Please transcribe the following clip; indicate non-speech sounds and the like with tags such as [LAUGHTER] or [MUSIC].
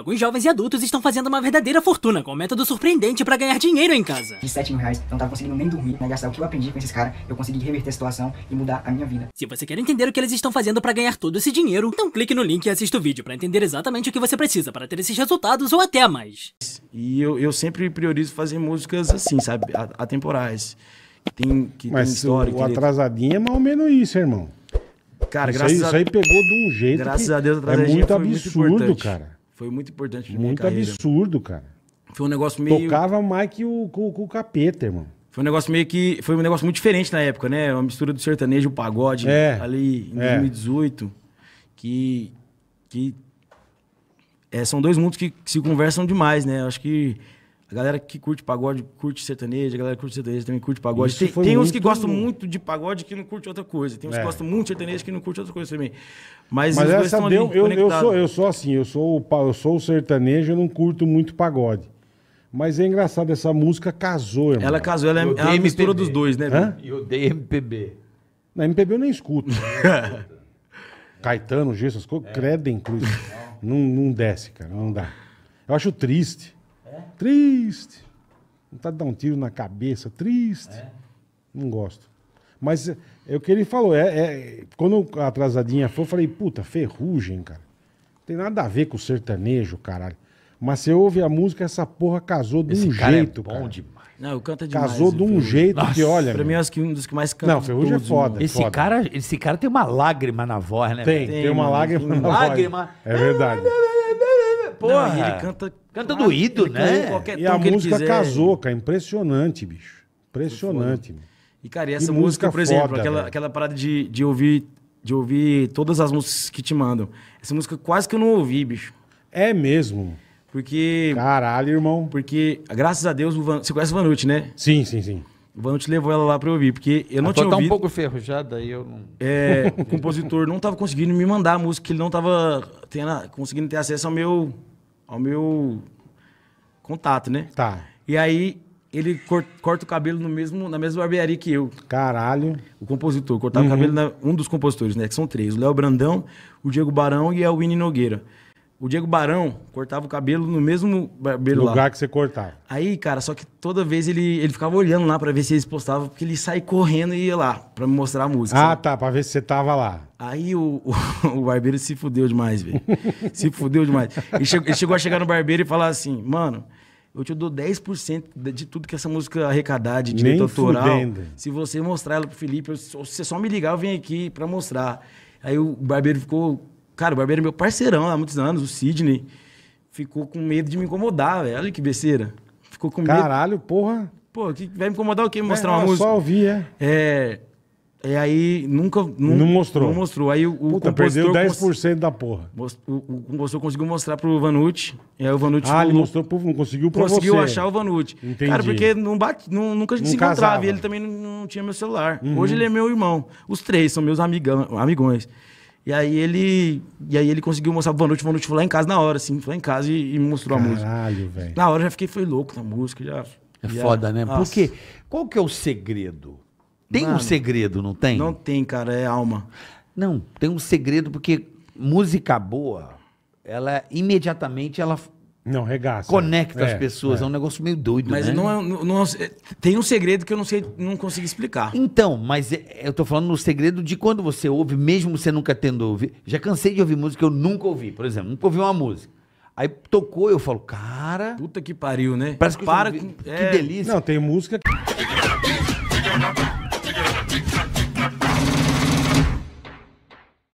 alguns jovens e adultos estão fazendo uma verdadeira fortuna com um método surpreendente para ganhar dinheiro em casa. De 7 mil reais, não tava conseguindo nem dormir, né? Gastar o que eu aprendi com esses caras, eu consegui reverter a situação e mudar a minha vida. Se você quer entender o que eles estão fazendo para ganhar todo esse dinheiro, então clique no link e assista o vídeo para entender exatamente o que você precisa para ter esses resultados ou até mais. E eu, eu sempre priorizo fazer músicas assim, sabe? Atemporais. Que tem, que Mas tem história. O, que atrasadinho é mais ou menos isso, irmão. Cara, isso graças aí, a... isso aí pegou de um jeito. Graças a Deus, a é muito absurdo, muito cara. Foi muito importante Muito carreira. absurdo, cara. Foi um negócio meio. Tocava mais que o, com, com o capeta, irmão. Foi um negócio meio que. Foi um negócio muito diferente na época, né? Uma mistura do sertanejo e o pagode é, ali em 2018. É. Que. que é, são dois mundos que, que se conversam demais, né? Acho que a galera que curte pagode, curte sertanejo, a galera que curte sertanejo também curte pagode. Isso tem, tem uns que gostam muito de pagode que não curte outra coisa. Tem uns é. que gostam muito de sertanejo que não curte outra coisa também. Mas, Mas essa deu, eu, eu, sou, eu sou assim, eu sou, eu sou o sertanejo, eu não curto muito pagode. Mas é engraçado, essa música casou, irmão. Ela casou, ela é a mistura dos dois, né? Hã? E odeio MPB. Na MPB eu nem escuto. [LAUGHS] Caetano, Jesus, é. inclusive, Não, não desce, cara, não dá. Eu acho triste. É? Triste. tá de dar um tiro na cabeça, triste. É? Não gosto. Mas é, é o que ele falou. É, é, quando a atrasadinha foi, eu falei, puta, ferrugem, cara. Não tem nada a ver com o sertanejo, caralho. Mas você ouve a música, essa porra casou de Esse um cara é jeito, é bom cara. demais. Não, eu canto demais. Casou de um Ferrugem. jeito Nossa, que, olha. Pra mim, é um dos que mais canta. Não, Ferrugem é todos, é foda. Esse, foda. Cara, esse cara tem uma lágrima na voz, né? Tem, tem, tem uma mano. lágrima tem na lágrima. voz. Lágrima. É verdade. [LAUGHS] Porra. Não, ele é. canta. Canta claro, doído, né? Qualquer e a música casou, cara. Impressionante, bicho. Impressionante. E, cara, e essa música, música, por exemplo, foda, aquela, aquela parada de, de ouvir de ouvir todas as músicas que te mandam. Essa música quase que eu não ouvi, bicho. É mesmo. Porque. Caralho, irmão. Porque, graças a Deus, Van... você conhece o Vanucci, né? Sim, sim, sim. O Vanucci levou ela lá pra eu ouvir, porque eu não tinha ouvido. tá um pouco ferrujado, aí, eu não. É, o compositor não tava conseguindo me mandar a música, ele não tava tendo, conseguindo ter acesso ao meu ao meu contato, né? Tá. E aí ele corta o cabelo no mesmo, na mesma barbearia que eu. Caralho. O compositor. Cortava uhum. o cabelo, na, um dos compositores, né? Que são três. O Léo Brandão, o Diego Barão e a Winnie Nogueira. O Diego Barão cortava o cabelo no mesmo barbeiro lugar lá. que você cortava. Aí, cara, só que toda vez ele, ele ficava olhando lá para ver se eles postavam, porque ele saía correndo e ia lá para me mostrar a música. Ah, sabe? tá, para ver se você tava lá. Aí o, o, [LAUGHS] o barbeiro se fudeu demais, velho. se fudeu demais. Ele chegou, ele chegou a chegar no barbeiro e falar assim: "Mano, eu te dou 10% de tudo que essa música arrecadar de direito Nem autoral. Fudendo. Se você mostrar ela pro Felipe, se você só me ligar, eu venho aqui para mostrar. Aí o barbeiro ficou Cara, o barbeiro é meu parceirão há muitos anos, o Sidney. Ficou com medo de me incomodar, velho. Olha que besteira. Ficou com medo. Caralho, porra. Pô, que vai me incomodar o quê? Mostrar é, uma música? Só ouvir, é. É. É aí, nunca. Não, não mostrou. Não mostrou. Aí o, o Puta, Perdeu 10% cons... da porra. O, o compositor conseguiu mostrar pro Vanucci. E aí o Vanucci. Ah, falou, ele mostrou pro. Não conseguiu pro Conseguiu você. achar o Vanucci. Entendi. Cara, porque não bate, não, nunca a gente não se casava. encontrava. E ele também não, não tinha meu celular. Uhum. Hoje ele é meu irmão. Os três são meus amigão, amigões. E aí ele. E aí ele conseguiu mostrar boa noite, boa noite, foi lá em casa na hora, assim, foi lá em casa e, e mostrou Caralho, a música. Caralho, velho. Na hora eu já fiquei, foi louco na música, já. É já, foda, né? Nossa. Porque qual que é o segredo? Tem Mano, um segredo, não tem? Não tem, cara, é alma. Não, tem um segredo porque música boa, ela imediatamente ela não, regaça. Conecta é, as pessoas. É. é. um negócio meio doido, mas né? É mas não, não, não, é, tem um segredo que eu não sei, não consigo explicar. Então, mas é, eu tô falando no segredo de quando você ouve, mesmo você nunca tendo ouvido. Já cansei de ouvir música que eu nunca ouvi, por exemplo. Nunca ouvi uma música. Aí tocou, eu falo, cara... Puta que pariu, né? Parece que... Para, que, é... que delícia. Não, tem música... Que...